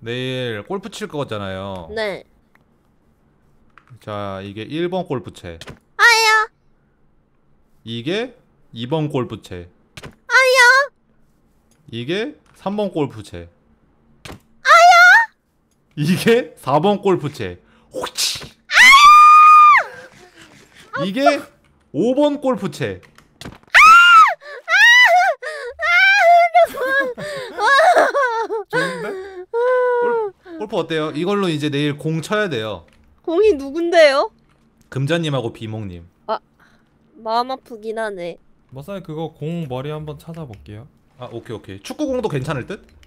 내일 골프 칠 거잖아요. 네. 자, 이게 1번 골프채. 아야. 이게 2번 골프채. 아야. 이게 3번 골프채. 아야. 이게 4번 골프채. 호치. 아야. 이게 5번 골프채. 골프 어때요? 이걸로 이제 내일 공 쳐야 돼요. 공이 누군데요? 금자님하고 비몽님. 아, 마음 아프긴 하네. 머사이 그거 공 머리 한번 찾아볼게요. 아 오케이 오케이. 축구공도 괜찮을 듯?